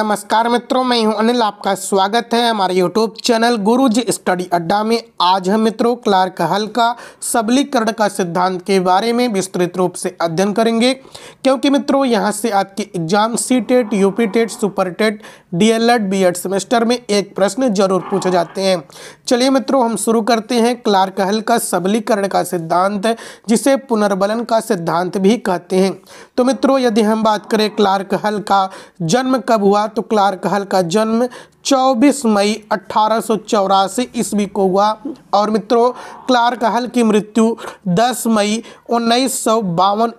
नमस्कार मित्रों मैं हूं अनिल आपका स्वागत है हमारे यूट्यूब चैनल गुरुजी स्टडी अड्डा में आज हम मित्रों क्लार्क हल का सबलीकरण का सिद्धांत के बारे में विस्तृत रूप से अध्ययन करेंगे क्योंकि मित्रों यहां से आपके exam C TET UP TET super TET DLEd BEd semester में एक प्रश्न जरूर पूछे जाते हैं चलिए मित्रों हम शुरू करते हैं क्लार्क हल का सबलीकरण का सिद्धांत जिसे पुनर्बलन का सिद्धांत भी कहते हैं तो मित्रों यदि हम बात करें क्लार्क हल का जन्म कब हुआ तो क्लार्क हल का जन्म 24 मई अट्ठारह ईस्वी को हुआ और मित्रों क्लार्क हल की मृत्यु 10 मई उन्नीस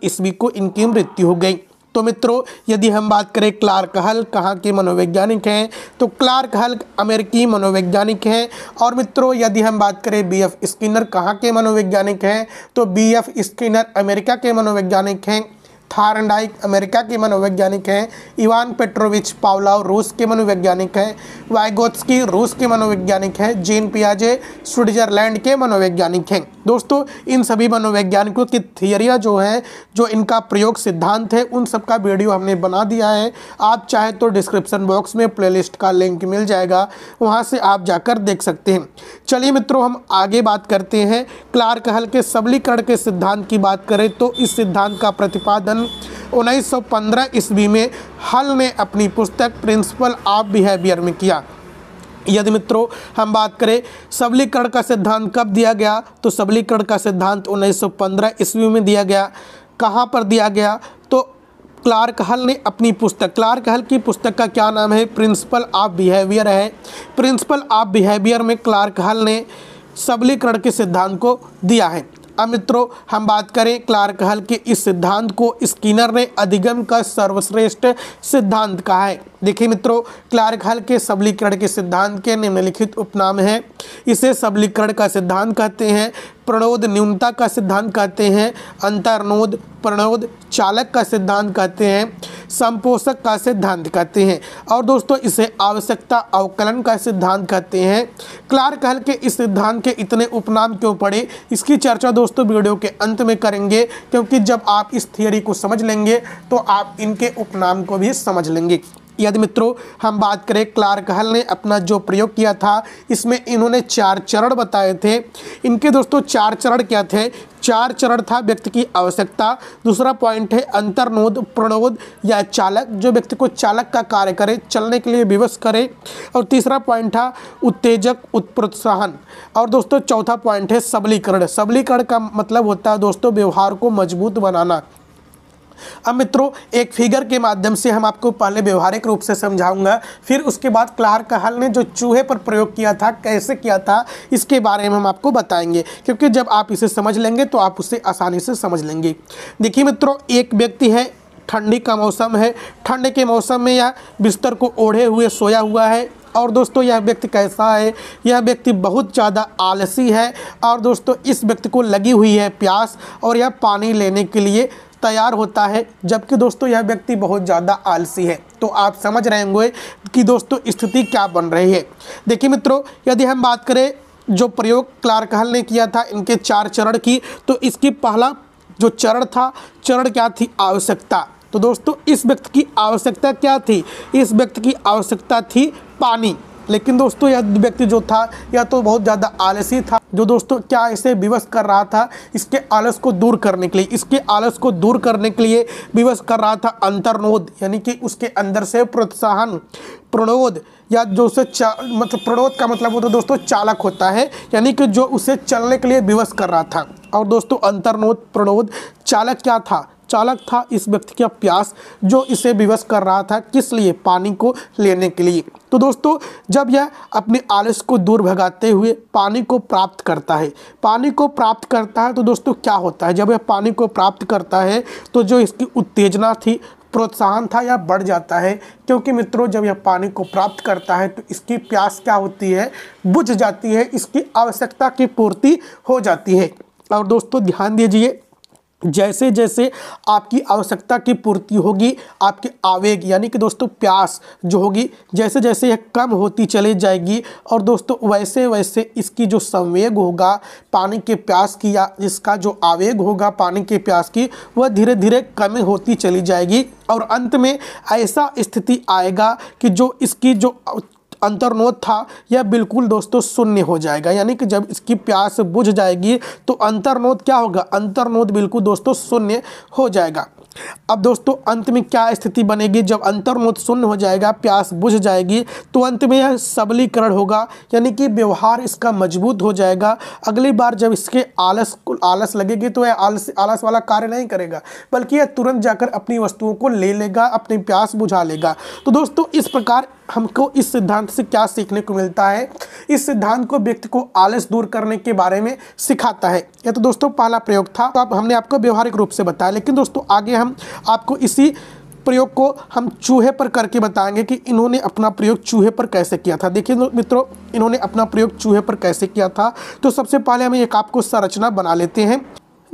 ईस्वी को इनकी मृत्यु हो गई तो मित्रों यदि हम बात करें क्लार्क हल कहाँ के मनोवैज्ञानिक हैं तो क्लार्क हल अमेरिकी मनोवैज्ञानिक हैं और मित्रों यदि हम बात करें बी एफ स्किनर कहाँ के मनोवैज्ञानिक हैं तो बी एफ स्किनर अमेरिका के मनोवैज्ञानिक हैं थारनडाइक अमेरिका के मनोवैज्ञानिक हैं इवान पेट्रोविच पावलाव रूस के मनोवैज्ञानिक हैं वाइगोत्सकी रूस के मनोवैज्ञानिक हैं जीन पियाजे स्विट्जरलैंड के मनोवैज्ञानिक हैं दोस्तों इन सभी मनोवैज्ञानिकों की थियरियाँ जो हैं जो इनका प्रयोग सिद्धांत है उन सब का वीडियो हमने बना दिया है आप चाहें तो डिस्क्रिप्सन बॉक्स में प्ले का लिंक मिल जाएगा वहाँ से आप जाकर देख सकते हैं चलिए मित्रों हम आगे बात करते हैं क्लार्क हल के सबलीकरण के सिद्धांत की बात करें तो इस सिद्धांत का प्रतिपादन सन 1915 ईस्वी में हल ने अपनी पुस्तक प्रिंसिपल ऑफ बिहेवियर में किया यदि मित्रों हम बात करें सबलीकरण का सिद्धांत कब दिया गया तो सबलीकरण का सिद्धांत 1915 ईस्वी में दिया गया कहाँ पर दिया गया तो क्लार्क हल ने अपनी पुस्तक क्लार्क हल की पुस्तक का क्या नाम है प्रिंसिपल ऑफ बिहेवियर है प्रिंसिपल ऑफ बिहेवियर में क्लार्क हल ने सबलीकरण के सिद्धांत को दिया है अब मित्रों हम बात करें क्लार्क हल के इस सिद्धांत को स्किनर ने अधिगम का सर्वश्रेष्ठ सिद्धांत कहा है देखिए मित्रों क्लार्क हल के सबलीकरण के सिद्धांत के निम्नलिखित उपनाम हैं इसे सबलीकरण का सिद्धांत कहते हैं प्रणोद न्यूनता का सिद्धांत कहते हैं अंतर्नोद प्रणोद चालक का सिद्धांत कहते हैं संपोषक का सिद्धांत कहते हैं और दोस्तों इसे आवश्यकता अवकलन का सिद्धांत कहते हैं क्लार्क हल के इस सिद्धांत के इतने उपनाम क्यों पड़े इसकी चर्चा दोस्तों वीडियो के अंत में करेंगे क्योंकि जब आप इस थियोरी को समझ लेंगे तो आप इनके उपनाम को भी समझ लेंगे यदि मित्रों हम बात करें क्लार्क हल ने अपना जो प्रयोग किया था इसमें इन्होंने चार चरण बताए थे इनके दोस्तों चार चरण क्या थे चार चरण था व्यक्ति की आवश्यकता दूसरा पॉइंट है अंतर्नोद प्रणोद या चालक जो व्यक्ति को चालक का कार्य करे चलने के लिए विवश करे और तीसरा पॉइंट था उत्तेजक उत्प्रोत्साहन और दोस्तों चौथा पॉइंट है सबलीकरण सबलीकरण का मतलब होता है दोस्तों व्यवहार को मजबूत बनाना अब मित्रों एक फिगर के माध्यम से हम आपको पहले व्यवहारिक रूप से समझाऊंगा फिर उसके बाद क्लार कहल ने जो चूहे पर प्रयोग किया था कैसे किया था इसके बारे में हम आपको बताएंगे क्योंकि जब आप इसे समझ लेंगे तो आप उसे आसानी से समझ लेंगे देखिए मित्रों एक व्यक्ति है ठंडी का मौसम है ठंड के मौसम में यह बिस्तर को ओढ़े हुए सोया हुआ है और दोस्तों यह व्यक्ति कैसा है यह व्यक्ति बहुत ज़्यादा आलसी है और दोस्तों इस व्यक्ति को लगी हुई है प्यास और यह पानी लेने के लिए तैयार होता है जबकि दोस्तों यह व्यक्ति बहुत ज़्यादा आलसी है तो आप समझ रहे होंगे कि दोस्तों स्थिति क्या बन रही है देखिए मित्रों यदि हम बात करें जो प्रयोग क्लार्कहल ने किया था इनके चार चरण की तो इसकी पहला जो चरण था चरण क्या थी आवश्यकता तो दोस्तों इस व्यक्ति की आवश्यकता क्या थी इस व्यक्ति की आवश्यकता थी पानी लेकिन दोस्तों यह व्यक्ति जो था यह तो बहुत ज़्यादा आलसी था जो दोस्तों क्या इसे विवश कर रहा था इसके आलस को दूर करने के लिए इसके आलस को दूर करने के लिए विवश कर रहा था अंतर्नोद यानी कि उसके अंदर से प्रोत्साहन प्रणोद या जो उसे मतलब प्रणोद का मतलब होता तो है दोस्तों चालक होता है यानी कि जो उसे चलने के लिए विवश कर रहा था और दोस्तों अंतर्नोद प्रणोद चालक क्या था चालक था इस व्यक्ति का प्यास जो इसे विवश कर रहा था किस लिए पानी को लेने के लिए तो दोस्तों जब यह अपने आलस को दूर भगाते हुए पानी को प्राप्त करता है पानी को प्राप्त करता है तो दोस्तों क्या होता है जब यह पानी को प्राप्त करता है तो जो इसकी उत्तेजना थी प्रोत्साहन था या बढ़ जाता है क्योंकि मित्रों जब यह पानी को प्राप्त करता है तो इसकी प्यास क्या होती है बुझ जाती है इसकी आवश्यकता की पूर्ति हो जाती है और दोस्तों ध्यान दीजिए जैसे जैसे आपकी आवश्यकता की पूर्ति होगी आपके आवेग यानी कि दोस्तों प्यास जो होगी जैसे जैसे यह कम होती चली जाएगी और दोस्तों वैसे वैसे इसकी जो संवेग होगा पानी के प्यास की या इसका जो आवेग होगा पानी के प्यास की वह धीरे धीरे कम होती चली जाएगी और अंत में ऐसा स्थिति आएगा कि जो इसकी जो अंतर्नोद था यह बिल्कुल दोस्तों शून्य हो जाएगा यानी कि जब इसकी प्यास बुझ जाएगी तो अंतर्नोद क्या होगा अंतर्नोद बिल्कुल दोस्तों शून्य हो जाएगा अब दोस्तों अंत में क्या स्थिति बनेगी जब अंतर्मोद शून्य हो जाएगा प्यास बुझ जाएगी तो अंत में यह सबलीकरण होगा यानी कि व्यवहार इसका मजबूत हो जाएगा अगली बार जब इसके आलस आलस लगेगी तो यह आलस आलस वाला कार्य नहीं करेगा बल्कि यह तुरंत जाकर अपनी वस्तुओं को ले लेगा अपनी प्यास बुझा लेगा तो दोस्तों इस प्रकार हमको इस सिद्धांत से क्या सीखने को मिलता है इस सिद्धांत को व्यक्ति को आलस दूर करने के बारे में सिखाता है यह तो दोस्तों पहला प्रयोग था तो आप हमने आपको व्यवहारिक रूप से बताया लेकिन दोस्तों आगे हम आपको इसी प्रयोग को हम चूहे पर करके बताएंगे कि इन्होंने अपना प्रयोग चूहे पर कैसे किया था देखिए मित्रों इन्होंने अपना प्रयोग चूहे पर कैसे किया था तो सबसे पहले हम एक आपको संरचना बना लेते हैं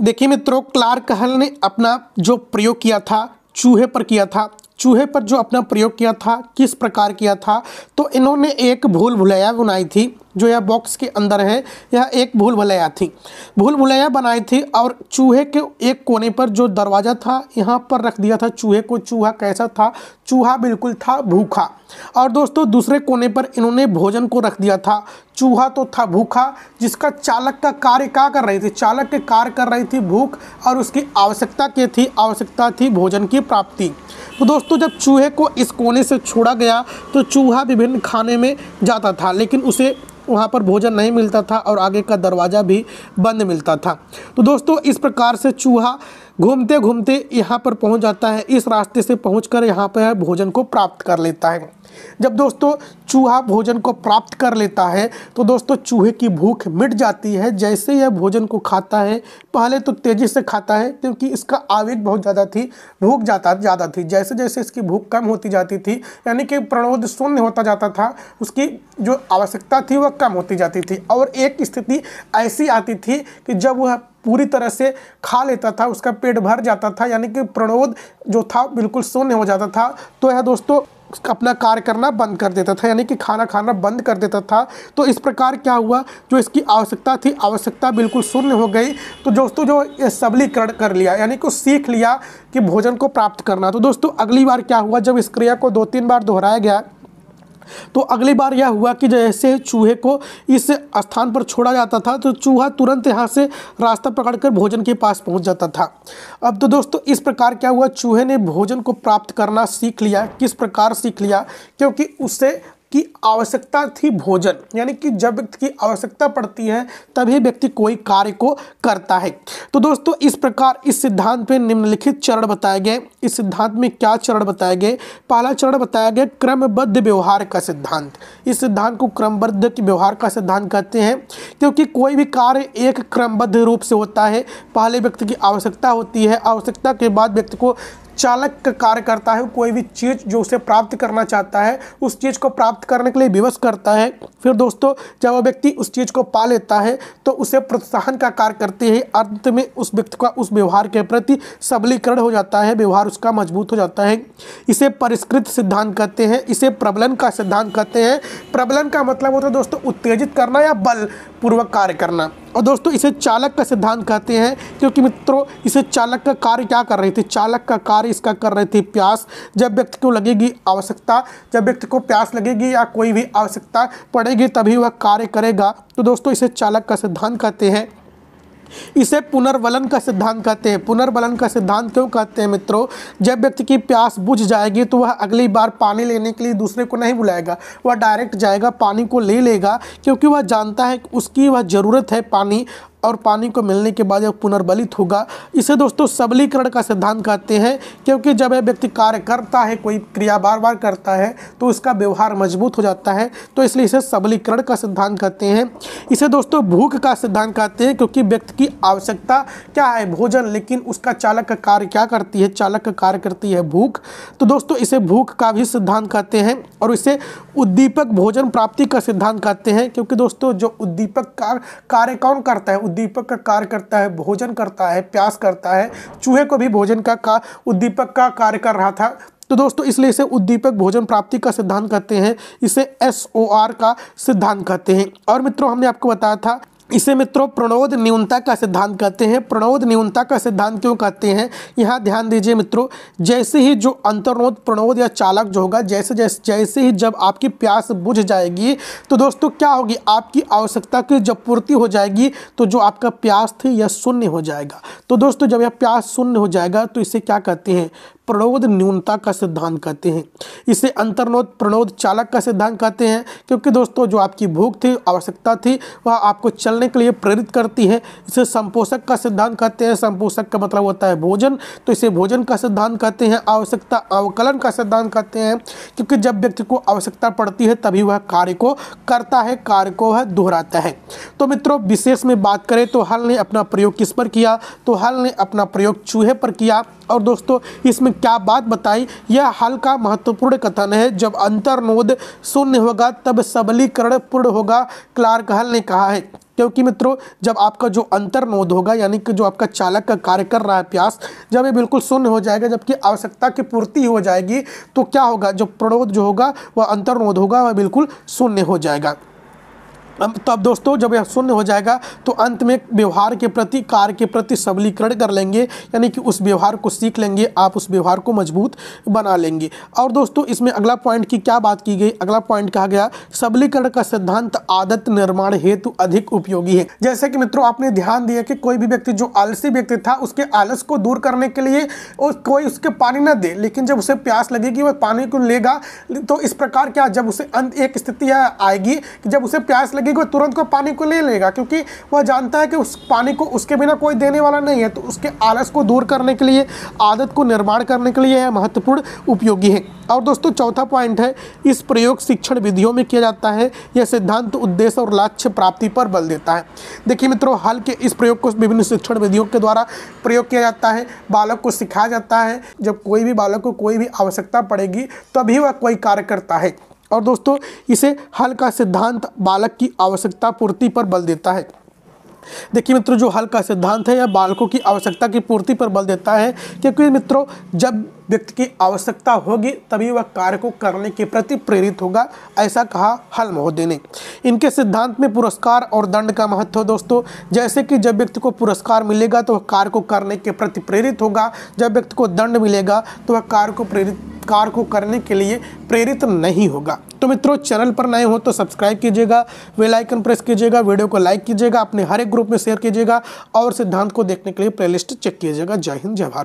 देखिए मित्रों क्लार्क हल ने अपना जो प्रयोग किया था चूहे पर किया था चूहे पर जो अपना प्रयोग किया था किस प्रकार किया था तो इन्होंने एक भूल भुलैया बनाई थी जो यह बॉक्स के अंदर है यह एक भूल भुलैया थी भूल भुलैया बनाई थी और चूहे के एक कोने पर जो दरवाज़ा था यहाँ पर रख दिया था चूहे को चूहा कैसा था चूहा बिल्कुल था भूखा और दोस्तों दूसरे कोने पर इन्होंने भोजन को रख दिया था चूहा तो था भूखा जिसका चालक का कार्य क्या कर रही थी चालक के कार्य कर रही थी भूख और उसकी आवश्यकता क्या थी आवश्यकता थी भोजन की प्राप्ति तो दोस्तों जब चूहे को इस कोने से छोड़ा गया तो चूहा विभिन्न खाने में जाता था लेकिन उसे वहाँ पर भोजन नहीं मिलता था और आगे का दरवाज़ा भी बंद मिलता था तो दोस्तों इस प्रकार से चूहा घूमते घूमते यहाँ पर पहुँच जाता है इस रास्ते से पहुँच कर यहाँ पर भोजन को प्राप्त कर लेता है जब दोस्तों चूहा भोजन को प्राप्त कर लेता है तो दोस्तों चूहे की भूख मिट जाती है जैसे यह भोजन को खाता है पहले तो तेज़ी से खाता है क्योंकि इसका आवेग बहुत ज़्यादा थी भूख जाता ज़्यादा थी जैसे जैसे इसकी भूख कम होती जाती थी यानी कि प्रणोद शून्य होता जाता था उसकी जो आवश्यकता थी वह कम होती जाती थी और एक स्थिति ऐसी आती थी कि जब वह पूरी तरह से खा लेता था उसका पेट भर जाता था यानी कि प्रणोद जो था बिल्कुल शून्य हो जाता था तो यह दोस्तों अपना कार्य करना बंद कर देता था यानी कि खाना खाना बंद कर देता था तो इस प्रकार क्या हुआ जो इसकी आवश्यकता थी आवश्यकता बिल्कुल शून्य हो गई तो दोस्तों जो सबलीकरण कर लिया यानी कि सीख लिया कि भोजन को प्राप्त करना तो दोस्तों अगली बार क्या हुआ जब इस क्रिया को दो तीन बार दोहराया गया तो अगली बार यह हुआ कि जैसे चूहे को इस स्थान पर छोड़ा जाता था तो चूहा तुरंत यहाँ से रास्ता पकड़कर भोजन के पास पहुँच जाता था अब तो दोस्तों इस प्रकार क्या हुआ चूहे ने भोजन को प्राप्त करना सीख लिया किस प्रकार सीख लिया क्योंकि उससे की आवश्यकता थी भोजन यानी कि जब व्यक्ति की आवश्यकता पड़ती है तभी व्यक्ति कोई कार्य को करता है तो दोस्तों इस प्रकार इस सिद्धांत में निम्नलिखित चरण बताए गए इस सिद्धांत में क्या चरण बताए गए पहला चरण बताया गया क्रमबद्ध व्यवहार का सिद्धांत इस सिद्धांत को क्रमबद्ध व्यवहार का सिद्धांत कहते हैं क्योंकि कोई भी कार्य एक क्रमबद्ध रूप से होता है पहले व्यक्ति की आवश्यकता होती है आवश्यकता के बाद व्यक्ति को चालक का कार्य करता है कोई भी चीज़ जो उसे प्राप्त करना चाहता है उस चीज़ को प्राप्त करने के लिए विवश करता है फिर दोस्तों जब वह व्यक्ति उस चीज़ को पा लेता है तो उसे प्रोत्साहन का कार्य करते ही अंत में उस व्यक्ति का उस व्यवहार के प्रति सबलीकरण हो जाता है व्यवहार उसका मजबूत हो जाता है इसे परिष्कृत सिद्धांत कहते हैं इसे प्रबलन का सिद्धांत कहते हैं प्रबलन का मतलब होता है दोस्तों उत्तेजित करना या बल पूर्वक कार्य करना और दोस्तों इसे चालक का सिद्धांत कहते हैं क्योंकि मित्रों इसे चालक का कार्य क्या कर रहे थे चालक का कार्य व्यवहार इसका कर रही थी प्यास जब व्यक्ति को लगेगी आवश्यकता जब व्यक्ति को प्यास लगेगी या कोई भी आवश्यकता पड़ेगी तभी वह कार्य करेगा तो दोस्तों इसे चालक का सिद्धांत कहते हैं इसे पुनर्वलन का सिद्धांत कहते हैं पुनर्वलन का सिद्धांत क्यों कहते हैं मित्रों जब व्यक्ति की प्यास बुझ जाएगी तो वह अगली बार पानी लेने के लिए दूसरे को नहीं बुलाएगा वह डायरेक्ट जाएगा पानी को ले लेगा क्योंकि वह जानता है उसकी वह ज़रूरत है पानी और पानी को मिलने के बाद यह पुनर्बलित होगा इसे दोस्तों सबलीकरण का सिद्धांत कहते हैं क्योंकि जब यह व्यक्ति कार्य करता है कोई क्रिया बार बार करता है तो उसका व्यवहार मजबूत हो जाता है तो इसलिए इसे सबलीकरण का सिद्धांत कहते हैं इसे दोस्तों भूख का सिद्धांत कहते हैं क्योंकि व्यक्ति की आवश्यकता क्या है भोजन लेकिन उसका चालक का कार्य क्या करती है चालक का कार्य करती है भूख तो दोस्तों इसे भूख का भी सिद्धांत कहते हैं और इसे उद्दीपक भोजन प्राप्ति का सिद्धांत कहते हैं क्योंकि दोस्तों जो उद्दीपक कार्य कौन करता है उद्दीपक का कार्य करता है भोजन करता है प्यास करता है चूहे को भी भोजन का, का उद्दीपक का कार्य कर रहा था तो दोस्तों इसलिए इसे उद्दीपक भोजन प्राप्ति का सिद्धांत कहते हैं इसे एस ओ आर का सिद्धांत कहते हैं और मित्रों हमने आपको बताया था इसे मित्रों प्रणोद न्यूनता का सिद्धांत कहते हैं प्रणोद न्यूनता का सिद्धांत क्यों कहते हैं यहाँ ध्यान दीजिए मित्रों जैसे ही जो अंतर्नोद प्रणोद या चालक जो होगा जैसे जैसे जैसे ही जब आपकी प्यास बुझ जाएगी तो दोस्तों क्या होगी आपकी आवश्यकता की जब पूर्ति हो जाएगी तो जो आपका प्यास थी यह शून्य हो जाएगा तो दोस्तों जब यह प्यास शून्य हो जाएगा तो इसे क्या कहते हैं प्रणोद न्यूनता का सिद्धांत कहते हैं इसे अंतर्नोद प्रणोद चालक का सिद्धांत कहते हैं क्योंकि दोस्तों जो आपकी भूख थी आवश्यकता थी वह आपको चलने के लिए प्रेरित करती है इसे संपोषक का सिद्धांत कहते हैं संपोषक का मतलब होता है भोजन तो इसे भोजन का सिद्धांत कहते हैं आवश्यकता अवकलन का सिद्धांत कहते हैं क्योंकि जब व्यक्ति को आवश्यकता पड़ती है तभी वह कार्य को करता है कार्य को वह दोहराता है तो मित्रों विशेष में बात करें तो हल ने अपना प्रयोग किस पर किया तो हल ने अपना प्रयोग चूहे पर किया और दोस्तों इसमें क्या बात बताई यह हाल का महत्वपूर्ण कथन है जब अंतर्नोद शून्य होगा तब सबलीकरण पूर्ण होगा क्लार्क हल ने कहा है क्योंकि मित्रों जब आपका जो अंतर्नोद होगा यानी कि जो आपका चालक का कार्य कर रहा है प्यास जब ये बिल्कुल शून्य हो जाएगा जबकि आवश्यकता की पूर्ति हो जाएगी तो क्या होगा जो प्रणोद जो होगा वह अंतर्नोद होगा वह बिल्कुल शून्य हो जाएगा तब तो दोस्तों जब यह शून्य हो जाएगा तो अंत में व्यवहार के प्रति कार्य के प्रति सबलीकरण कर लेंगे यानी कि उस व्यवहार को सीख लेंगे आप उस व्यवहार को मजबूत बना लेंगे और दोस्तों इसमें अगला पॉइंट की क्या बात की गई अगला पॉइंट कहा गया सबलीकरण का सिद्धांत आदत निर्माण हेतु अधिक उपयोगी है जैसे कि मित्रों आपने ध्यान दिया कि कोई भी व्यक्ति जो आलसी व्यक्ति था उसके आलस को दूर करने के लिए और कोई उसके पानी ना दे लेकिन जब उसे प्यास लगेगी वह पानी को लेगा तो इस प्रकार क्या जब उसे अंत एक स्थिति आएगी कि जब उसे प्यास लगे लगेगी वह तुरंत को पानी को ले लेगा क्योंकि वह जानता है कि उस पानी को उसके बिना कोई देने वाला नहीं है तो उसके आलस को दूर करने के लिए आदत को निर्माण करने के लिए यह महत्वपूर्ण उपयोगी है और दोस्तों चौथा पॉइंट है इस प्रयोग शिक्षण विधियों में किया जाता है यह सिद्धांत उद्देश्य और लक्ष्य प्राप्ति पर बल देता है देखिए मित्रों हल के इस प्रयोग को विभिन्न शिक्षण विधियों के द्वारा प्रयोग किया जाता है बालक को सिखाया जाता है जब कोई भी बालक को कोई भी आवश्यकता पड़ेगी तभी वह कोई कार्य करता है और दोस्तों इसे हल का सिद्धांत बालक की आवश्यकता पूर्ति पर बल देता है देखिए मित्रों जो हल का सिद्धांत है यह बालकों की आवश्यकता की पूर्ति पर बल देता है क्योंकि मित्रों जब व्यक्ति की आवश्यकता होगी तभी वह कार्य को करने के प्रति प्रेरित होगा ऐसा कहा हल महोदय ने इनके सिद्धांत में पुरस्कार और दंड का महत्व दोस्तों जैसे कि जब व्यक्ति को पुरस्कार मिलेगा तो वह कार्य को करने के प्रति प्रेरित होगा जब व्यक्ति को दंड मिलेगा तो वह कार्य को प्रेरित कार्य को करने के लिए प्रेरित नहीं होगा तो मित्रों चैनल पर नए हो तो सब्सक्राइब कीजिएगा वेल आइकन प्रेस कीजिएगा वीडियो को लाइक कीजिएगा अपने हर एक ग्रुप में शेयर कीजिएगा और सिद्धांत को देखने के लिए प्लेलिस्ट चेक कीजिएगा जय हिंद जय भारत